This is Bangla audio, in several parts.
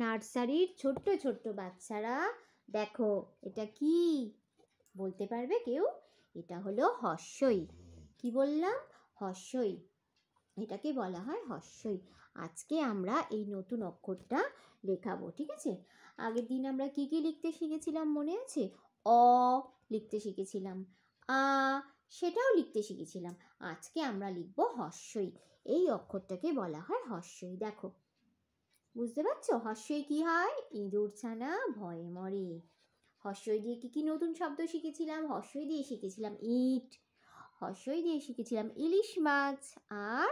নার্সারির ছোট্ট ছোট্ট বাচ্চারা দেখো এটা কি বলতে পারবে কেউ এটা হলো হর্ষই কি বললাম হর্ষই এটাকে বলা হয় হর্ষই আজকে আমরা এই নতুন অক্ষরটা লেখাবো ঠিক আছে আগের দিন আমরা কি কি লিখতে শিখেছিলাম মনে আছে অ লিখতে শিখেছিলাম আ সেটাও লিখতে শিখেছিলাম আজকে আমরা লিখব হস্যই এই অক্ষরটাকে বলা হয় হস্যই দেখো বুঝতে পারছো হস্যই কি হয় ইঁদুর ছানা ভয়ে মরে হস্যই দিয়ে কী কী নতুন শব্দ শিখেছিলাম হস্যই দিয়ে শিখেছিলাম ইট হস্যই দিয়ে শিখেছিলাম ইলিশ মাছ আর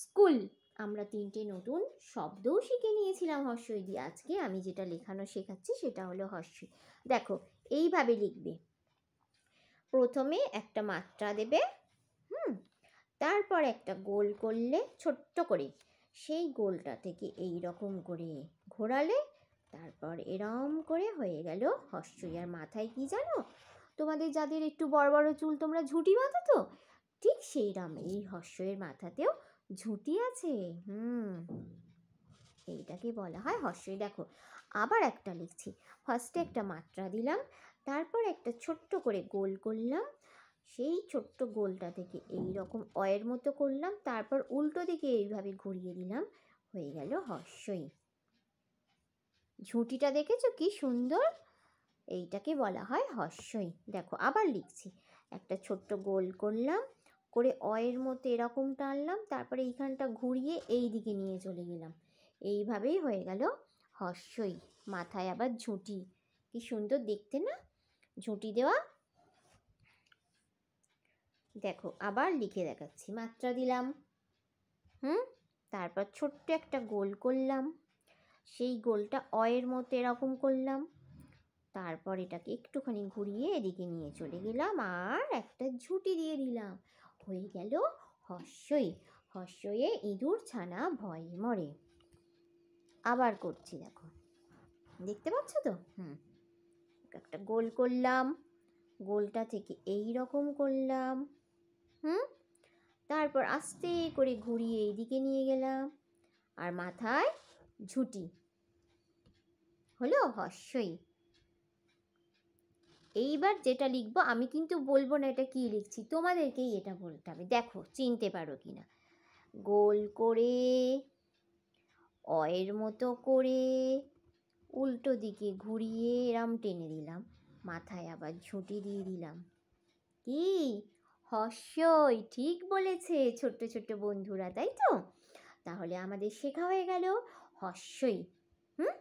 স্কুল আমরা তিনটে নতুন শব্দও শিখে নিয়েছিলাম হস্যই দিয়ে আজকে আমি যেটা লেখানো শেখাচ্ছি সেটা হলো হস্যই দেখো এইভাবে লিখবে প্রথমে একটা মাত্রা দেবে হুম তারপর একটা গোল করলে ছোট্ট করে সেই গোলটা থেকে এই রকম করে ঘোরালে তারপর এরম করে হয়ে গেল হস্যই মাথায় কি জানো তোমাদের যাদের একটু বড় বড় চুল তোমরা ঝুঁটি বাঁধো তো ঠিক সেই রম এই হস্যের মাথাতেও ঝুঁটি আছে হুম এইটাকে বলা হয় হস্যই দেখো আবার একটা লিখছি ফার্স্টে একটা মাত্রা দিলাম তারপর একটা ছোট্ট করে গোল করলাম সেই ছোট্ট গোলটা থেকে এই রকম অয়ের মতো করলাম তারপর উল্টো দিকে এইভাবে ঘুরিয়ে দিলাম হয়ে গেল হস্যই ঝুঁটিটা দেখেছো কি সুন্দর এইটাকে বলা হয় হস্যই দেখো আবার লিখছি একটা ছোট্ট গোল করলাম করে অয়ের মতো এরকম টানলাম তারপরে এইখানটা ঘুরিয়ে এই দিকে নিয়ে চলে গেলাম এইভাবেই হয়ে গেল হস্যই মাথায় আবার ঝুঁটি কি সুন্দর দেখতে না ঝুঁটি দেওয়া দেখো আবার লিখে দেখাচ্ছি মাত্রা দিলাম হুম তারপর ছোট্ট একটা গোল করলাম সেই গোলটা অয়ের মতো এরকম করলাম তারপর এটাকে একটুখানি ঘুরিয়ে এদিকে নিয়ে চলে গেলাম আর একটা ঝুঁটি দিয়ে দিলাম হয়ে গেল হস্যই হস্যয়ে ইঁদুর ছানা ভয়ে মরে আবার করছি দেখো দেখতে পাচ্ছ তো হুম একটা গোল করলাম গোলটা থেকে এই রকম করলাম হুম তারপর আস্তে করে ঘুরিয়ে এইদিকে নিয়ে গেলাম আর মাথায় ঝুটি হলো হস্যই এইবার যেটা লিখবো আমি কিন্তু বলবো না এটা কি লিখছি তোমাদেরকেই এটা বলতে হবে দেখো চিনতে পারো কি না গোল করে অয়ের মতো করে উল্টো দিকে ঘুরিয়ে এরাম টেনে দিলাম মাথায় আবার ঝুঁটি দিয়ে দিলাম কি হস্যই ঠিক বলেছে ছোট্ট ছোট্ট বন্ধুরা তাই তো তাহলে আমাদের শেখা হয়ে গেল হস্যই হুম